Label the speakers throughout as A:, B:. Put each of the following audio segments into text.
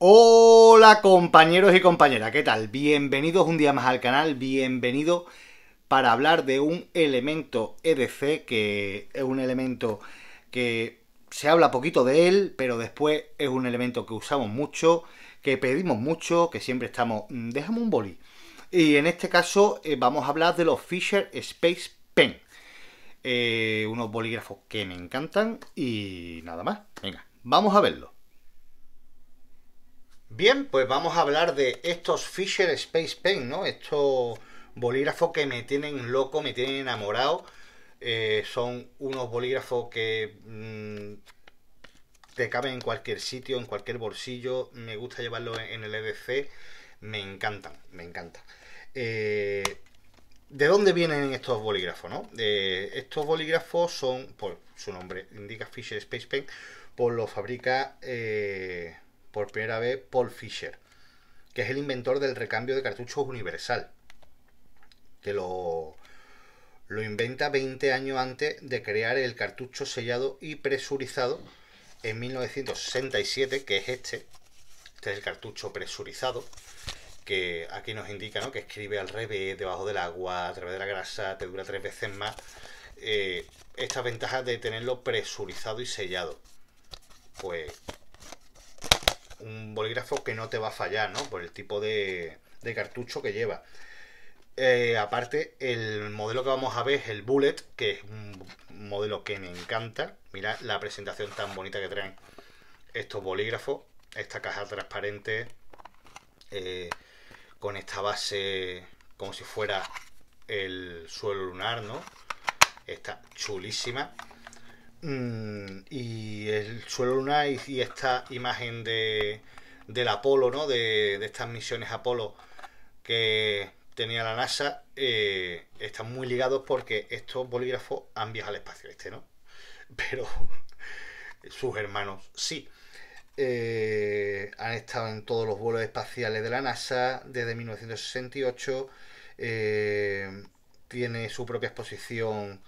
A: Hola compañeros y compañeras, ¿qué tal? Bienvenidos un día más al canal, bienvenido para hablar de un elemento EDC, que es un elemento que se habla poquito de él, pero después es un elemento que usamos mucho, que pedimos mucho, que siempre estamos, mm, déjame un boli. Y en este caso eh, vamos a hablar de los Fisher Space Pen, eh, unos bolígrafos que me encantan y nada más, venga, vamos a verlo. Bien, pues vamos a hablar de estos Fisher Space Pen, ¿no? Estos bolígrafos que me tienen loco, me tienen enamorado. Eh, son unos bolígrafos que mm, te caben en cualquier sitio, en cualquier bolsillo. Me gusta llevarlo en, el EDC. Me encantan, me encantan. Eh, ¿De dónde vienen estos bolígrafos? No? Eh, estos bolígrafos son, por su nombre indica Fisher Space Pen, pues lo fabrica por primera vez Paul Fisher, que es el inventor del recambio de cartuchos universal, que lo, lo inventa 20 años antes de crear el cartucho sellado y presurizado en 1967, que es este. Este es el cartucho presurizado, que aquí nos indica ¿no? que escribe al revés, debajo del agua, a través de la grasa, te dura tres veces más. Eh, estas ventajas de tenerlo presurizado y sellado. Pues un bolígrafo que no te va a fallar, ¿no? Por el tipo de, cartucho que lleva. Eh, aparte, el modelo que vamos a ver es el Bullet, que es un modelo que me encanta. Mira la presentación tan bonita que traen estos bolígrafos. Esta caja transparente eh, con esta base como si fuera el suelo lunar, ¿no? Está chulísima. Mm, y el suelo lunar y, esta imagen de, del Apolo, ¿no? De, estas misiones Apolo que tenía la NASA, eh, están muy ligados porque estos bolígrafos han viajado al espacio, este no, pero sus hermanos sí. Eh, han estado en todos los vuelos espaciales de la NASA desde 1968, eh, tiene su propia exposición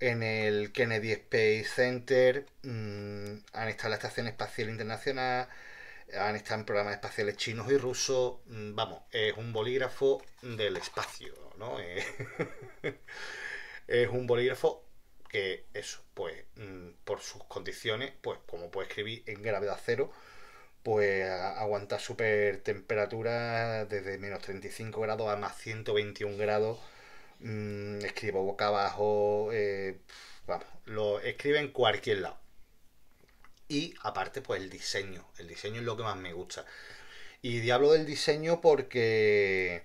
A: en el Kennedy Space Center, mm, han estado en la Estación Espacial Internacional, han estado en programas espaciales chinos y rusos, mm, vamos, es un bolígrafo del espacio, ¿no? es un bolígrafo que eso, pues mm, por sus condiciones, pues como puede escribir en gravedad cero, pues aguanta super temperaturas desde menos 35 grados a más 121 grados Mm, escribo boca abajo, eh, vamos, lo escribe en cualquier lado. Y aparte, pues el diseño. El diseño es lo que más me gusta. Y diablo del diseño porque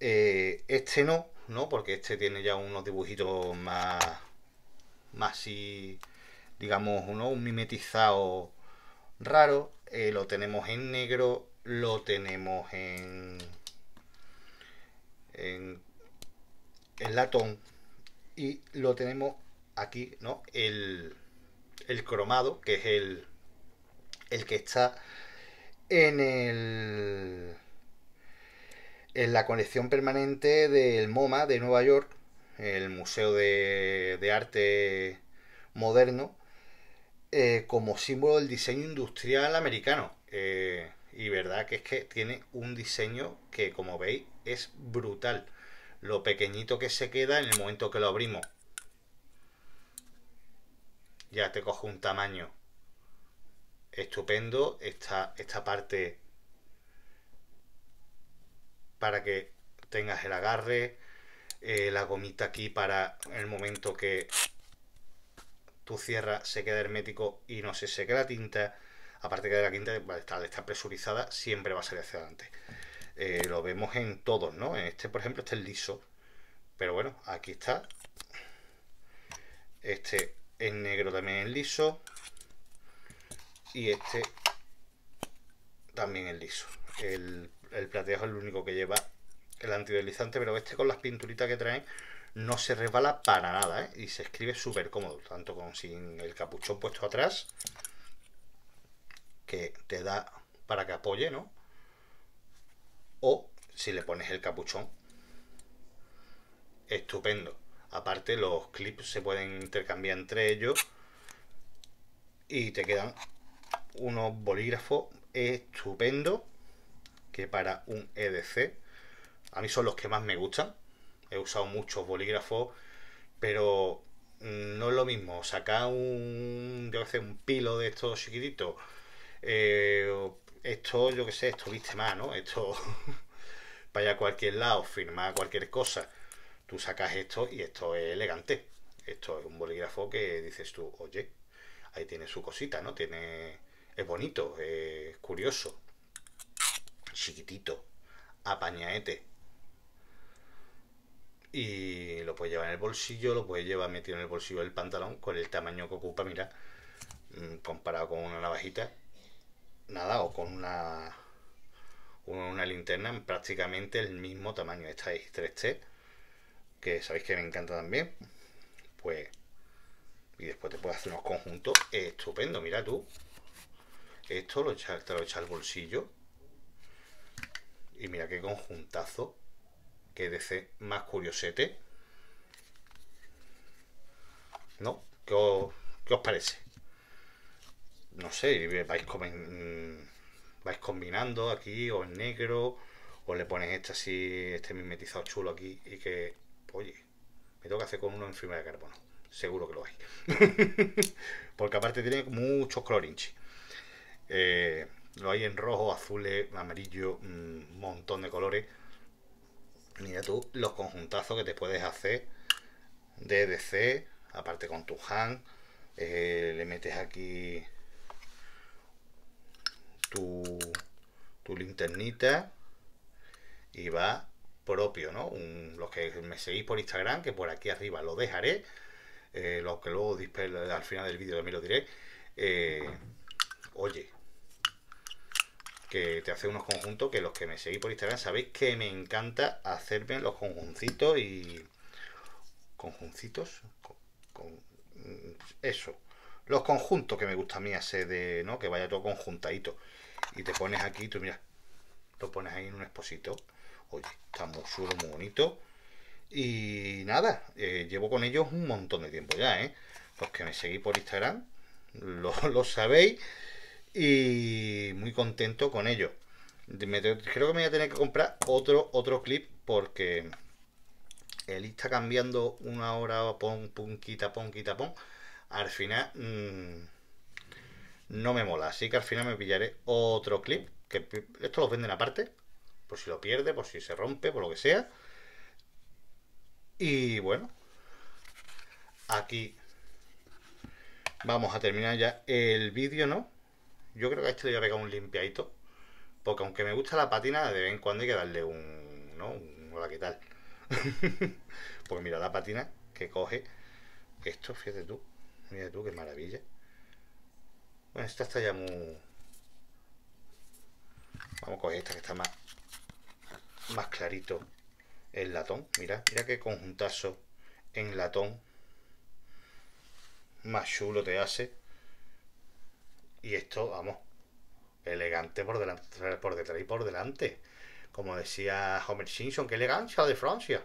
A: eh, este no, ¿no? Porque este tiene ya unos dibujitos más, más así, digamos, uno, un mimetizado raro. Eh, lo tenemos en negro, lo tenemos en el latón y lo tenemos aquí, ¿no? El, el cromado, que es el, el que está en el en la colección permanente del MoMA de Nueva York, el Museo de, Arte Moderno, eh, como símbolo del diseño industrial americano. Eh, y verdad que es que tiene un diseño que, como veis, es brutal lo pequeñito que se queda en el momento que lo abrimos. Ya te cojo un tamaño estupendo esta, esta parte para que tengas el agarre, eh, la gomita aquí para el momento que tú cierras se queda hermético y no se seque la tinta. Aparte que de la tinta, está presurizada, siempre va a salir hacia adelante. Eh, lo vemos en todos, ¿no? En este, por ejemplo, este es liso. Pero bueno, aquí está. Este en negro también es liso. Y este también es liso. El, el plateado es el único que lleva el antideslizante, pero este con las pinturitas que traen no se resbala para nada, ¿eh? Y se escribe súper cómodo, tanto con sin el capuchón puesto atrás, que te da para que apoye, ¿no? o si le pones el capuchón. Estupendo. Aparte los clips se pueden intercambiar entre ellos y te quedan unos bolígrafos estupendo que para un EDC a mí son los que más me gustan. He usado muchos bolígrafos, pero no es lo mismo sacar un, un pilo de estos chiquititos eh, esto, yo qué sé, esto viste más, ¿no? Esto vaya a cualquier lado, firma cualquier cosa. Tú sacas esto y esto es elegante. Esto es un bolígrafo que dices tú, oye, ahí tiene su cosita, ¿no? Tiene. Es bonito, es curioso. Chiquitito. Apañaete. Y lo puedes llevar en el bolsillo, lo puedes llevar metido en el bolsillo del pantalón con el tamaño que ocupa, mira, mm, comparado con una navajita, nada, o con una, una linterna en prácticamente el mismo tamaño. Esta es 3T, que sabéis que me encanta también. Pues, y después te puedes hacer unos conjuntos estupendo. Mira tú, esto lo te lo echa al bolsillo. Y mira qué conjuntazo. Que DC más curiosete. ¿No? ¿Qué ¿Qué os parece? no sé, vais, mm, vais combinando aquí, o en negro, o le pones este así, este mimetizado chulo aquí, y que, oye, me tengo que hacer con uno en de carbono. Seguro que lo hay. Porque aparte tiene muchos colorinchi. Eh, lo hay en rojo, azul, amarillo, un mm, montón de colores. Mira tú los conjuntazos que te puedes hacer de DC, aparte con tu hand. Eh, le metes aquí tu, linternita y va propio, ¿no? los que me seguís por Instagram, que por aquí arriba lo dejaré, eh, los que luego al final del vídeo también lo diré. Eh, oye, que te hace unos conjuntos que los que me seguís por Instagram sabéis que me encanta hacerme los conjuncitos y. conjuncitos. con, mm, eso, los conjuntos que me gusta a mí hacer de, ¿no? Que vaya todo conjuntadito. Y te pones aquí, tú mira, lo pones ahí en un exposito. Oye, está muy suelo, muy bonito. Y nada, eh, llevo con ellos un montón de tiempo ya, ¿eh? Los que me seguís por Instagram, lo, sabéis. Y muy contento con ellos. creo que me voy a tener que comprar otro, otro clip porque el está cambiando una hora, pon, punquita quita, pon, quita, pon al final mm, no me mola. Así que al final me pillaré otro clip, que esto los venden aparte, por si lo pierde, por si se rompe, por lo que sea. Y bueno, aquí vamos a terminar ya el vídeo, ¿no? Yo creo que a este le voy a pegar un limpiadito, porque aunque me gusta la patina, de vez en cuando hay que darle un... ¿no? Un, hola, ¿qué tal? pues mira la patina que coge esto, fíjate tú, Mira tú, qué maravilla. Bueno, esta está ya muy... Vamos a coger esta que está más, más clarito el latón. Mira, mira qué conjuntazo en latón más chulo te hace. Y esto, vamos, elegante por delante, por detrás y por delante. Como decía Homer Simpson, qué elegancia de Francia.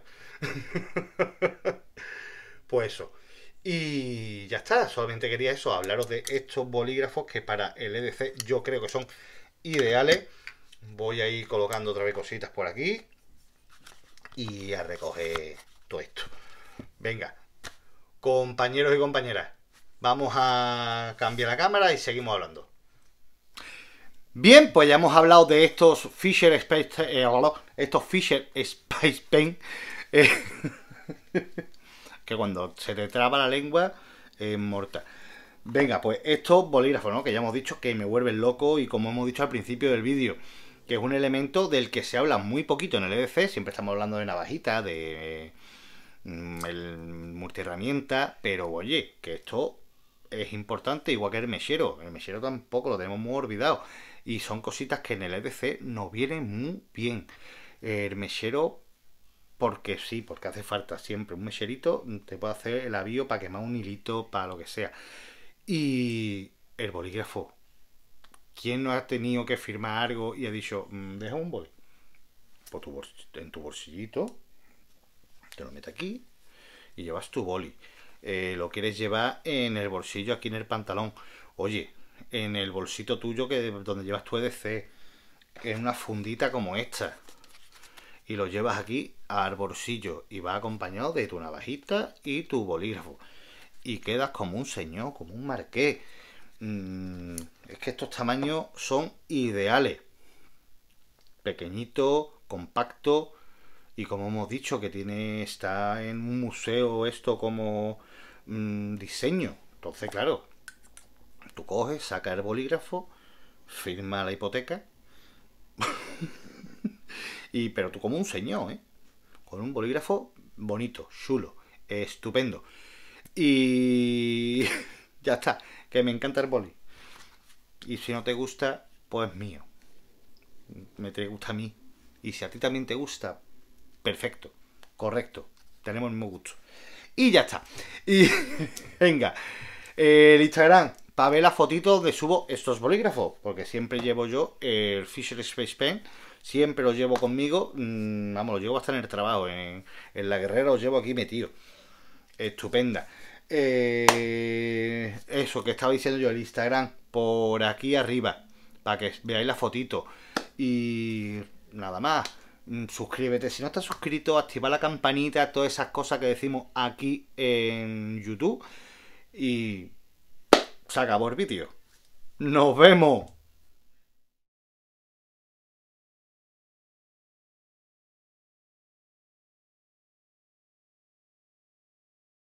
A: pues eso. Y ya está, solamente quería eso, hablaros de estos bolígrafos que para el EDC yo creo que son ideales. Voy a ir colocando otra vez cositas por aquí y a recoger todo esto. Venga, compañeros y compañeras, vamos a cambiar la cámara y seguimos hablando. Bien, pues ya hemos hablado de estos Fisher Space, eh, estos Fisher Space Pen. Eh, que cuando se te traba la lengua es mortal. Venga, pues estos bolígrafos, ¿no? Que ya hemos dicho que me vuelven loco y como hemos dicho al principio del vídeo, que es un elemento del que se habla muy poquito en el EDC, siempre estamos hablando de navajita de mm, el multiherramienta, pero oye, que esto es importante, igual que el mechero. El mechero tampoco lo tenemos muy olvidado. Y son cositas que en el EDC nos vienen muy bien. El mechero porque sí, porque hace falta siempre un mecherito, te puede hacer el avío para quemar un hilito, para lo que sea. Y el bolígrafo. ¿Quién no ha tenido que firmar algo y ha dicho, mm, deja un boli? Por en tu bolsillito, te lo metes aquí y llevas tu boli. Eh, lo quieres llevar en el bolsillo, aquí en el pantalón. Oye, en el bolsito tuyo que donde llevas tu EDC, en una fundita como esta y lo llevas aquí al bolsillo y va acompañado de tu navajita y tu bolígrafo. Y quedas como un señor, como un marqués. Mm, es que estos tamaños son ideales. Pequeñito, compacto y como hemos dicho que tiene está en un museo esto como mm, diseño. Entonces, claro, tú coges, sacas el bolígrafo, firma la hipoteca Y, pero tú como un señor, ¿eh? Con un bolígrafo bonito, chulo, estupendo. Y ya está, que me encanta el boli. Y si no te gusta, pues mío. Me te gusta a mí. Y si a ti también te gusta, perfecto, correcto. Tenemos muy gusto. Y ya está. Y venga, el Instagram, para ver las fotitos de subo estos bolígrafos, porque siempre llevo yo el Fisher Space Pen siempre lo llevo conmigo, mm, vamos, lo llevo hasta en el trabajo, en, la guerrera los llevo aquí metido. Estupenda. Eh, eso que estaba diciendo yo, el Instagram, por aquí arriba, para que veáis la fotito. Y nada más, mm, suscríbete. Si no estás suscrito, activa la campanita, todas esas cosas que decimos aquí en YouTube. Y se acabó el vídeo. ¡Nos vemos!